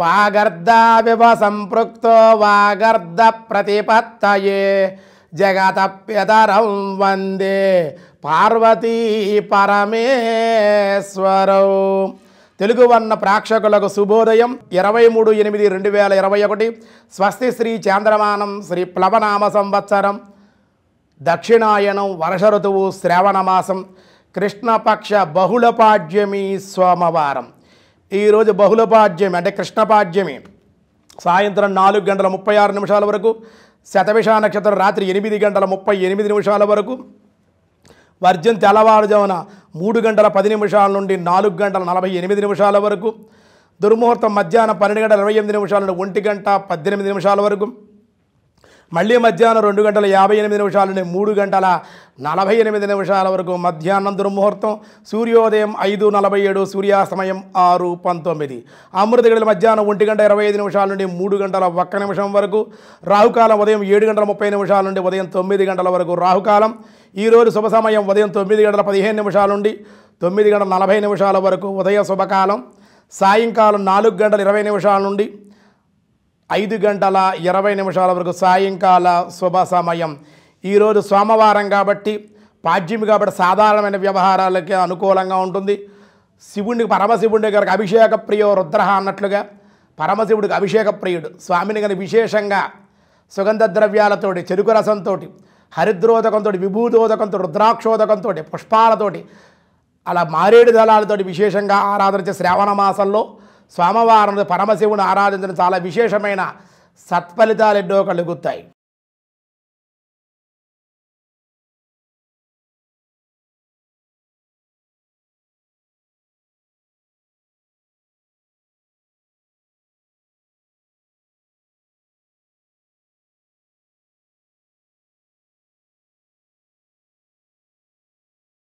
వివ సంపృక్తో వాగర్ధ ప్రతిపత్తయే జగత జగతప్యదరం వందే పార్వతీ పరమేశ్వరౌ తెలుగు వర్ణ ప్రేక్షకులకు శుభోదయం ఇరవై మూడు ఎనిమిది రెండు వేల ఇరవై ఒకటి స్వస్తి శ్రీ చాంద్రమానం శ్రీ ప్లవనామ సంవత్సరం దక్షిణాయనం వర్ష ఋతువు శ్రావణ మాసం కృష్ణపక్ష బహుళపాడ్యమి సోమవారం ఈరోజు బహుళపాడ్యమి అంటే కృష్ణపాడ్యమి సాయంత్రం నాలుగు గంటల ముప్పై ఆరు నిమిషాల వరకు శతవిష నక్షత్రం రాత్రి ఎనిమిది గంటల ముప్పై ఎనిమిది నిమిషాల వరకు వర్జన్ తెల్లవారుజామున మూడు గంటల పది నిమిషాల నుండి నాలుగు గంటల నలభై ఎనిమిది నిమిషాల వరకు దుర్ముహూర్తం మధ్యాహ్నం పన్నెండు గంటల ఇరవై ఎనిమిది నిమిషాల నుండి ఒంటి గంట పద్దెనిమిది నిమిషాల వరకు మళ్ళీ మధ్యాహ్నం రెండు గంటల యాభై ఎనిమిది నిమిషాల నుండి మూడు గంటల నలభై ఎనిమిది నిమిషాల వరకు మధ్యాహ్నం దుర్ముహూర్తం సూర్యోదయం ఐదు నలభై ఏడు సూర్యాస్తమయం ఆరు పంతొమ్మిది అమృత మధ్యాహ్నం ఒంటి గంట ఇరవై ఐదు నిమిషాల నుండి మూడు గంటల ఒక్క నిమిషం వరకు రాహుకాలం ఉదయం ఏడు గంటల ముప్పై నిమిషాల నుండి ఉదయం తొమ్మిది గంటల వరకు రాహుకాలం ఈరోజు శుభ సమయం ఉదయం తొమ్మిది గంటల పదిహేను నిమిషాల నుండి తొమ్మిది గంటల నలభై నిమిషాల వరకు ఉదయ శుభకాలం సాయంకాలం నాలుగు గంటల ఇరవై నిమిషాల నుండి ఐదు గంటల ఇరవై నిమిషాల వరకు సాయంకాల శుభ సమయం ఈరోజు సోమవారం కాబట్టి పాడ్యమి కాబట్టి సాధారణమైన వ్యవహారాలకి అనుకూలంగా ఉంటుంది శివుడికి పరమశివుడి గారికి అభిషేక ప్రియో రుద్రహ అన్నట్లుగా పరమశివుడికి అభిషేక ప్రియుడు స్వామిని కానీ విశేషంగా సుగంధ ద్రవ్యాలతోటి చెరుకు రసంతో హరిద్రోదకంతో విభూదోదకంతో రుద్రాక్షోదకంతో పుష్పాలతోటి అలా మారేడు దళాలతోటి విశేషంగా ఆరాధన శ్రావణ మాసంలో స్వామవారం పరమశివుని ఆరాధించడం చాలా విశేషమైన సత్ఫలితాలు ఎన్నో కలుగుతాయి